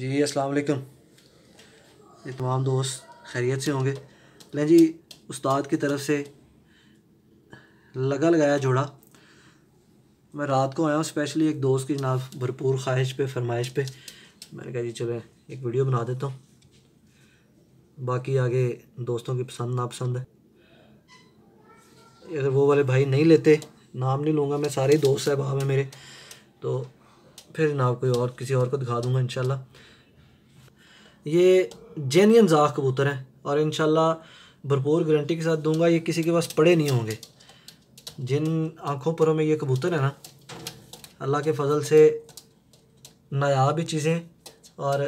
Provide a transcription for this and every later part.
जी अस्सलाम वालेकुम ये तमाम दोस्त खैरियत से होंगे लें जी उस्ताद की तरफ से लगा लगाया जोड़ा मैं रात को आया हूँ स्पेशली एक दोस्त की जनाब भरपूर ख्वाहिश पे फरमाइश पे मैंने कहा जी चले एक वीडियो बना देता हूँ बाकी आगे दोस्तों की पसंद नापसंद है अगर वो वाले भाई नहीं लेते नाम नहीं लूँगा मैं सारे दोस्त साहब हैं मेरे तो फिर ना कोई और किसी और को दिखा दूंगा इनशाला ये जेनियन जाक कबूतर हैं और इन भरपूर गारंटी के साथ दूंगा ये किसी के पास पड़े नहीं होंगे जिन आँखों परों में ये कबूतर है ना अल्लाह के फजल से नायाब ही चीज़ें और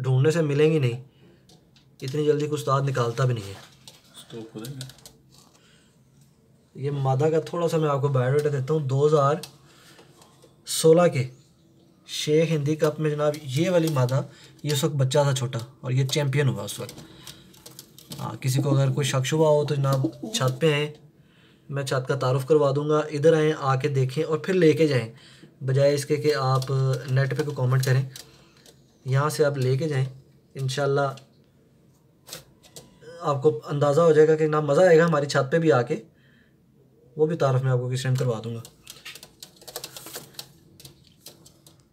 ढूंढने से मिलेंगी नहीं इतनी जल्दी कुछ दाद निकालता भी नहीं है ये मादा का थोड़ा सा मैं आपको बायोडाटा देता हूँ दो हज़ार सोलह के शेख हिंदी कप में जनाब ये वाली मादा ये उस वक्त बच्चा था छोटा और ये चैम्पियन हुआ उस वक्त हाँ किसी को अगर कोई शख्स हुआ हो तो जनाब छत पे आएँ मैं छत का तारुफ करवा दूंगा इधर आएँ आके देखें और फिर लेके जाएं बजाय इसके कि आप नेट पे को कमेंट करें यहाँ से आप लेके जाएं इन आपको अंदाज़ा हो जाएगा कि ना मज़ा आएगा हमारी छत पे भी आके वो भी तारफ़ मैं आपको किस टाइम करवा दूँगा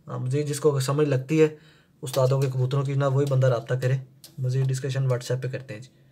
हाँ, मज़ीद जिसको समझ लगती है उस्तादों के कबूतरों की ना वही बंदा रबता करे मज़ीद डिस्कशन व्हाट्सएप पर करते हैं जी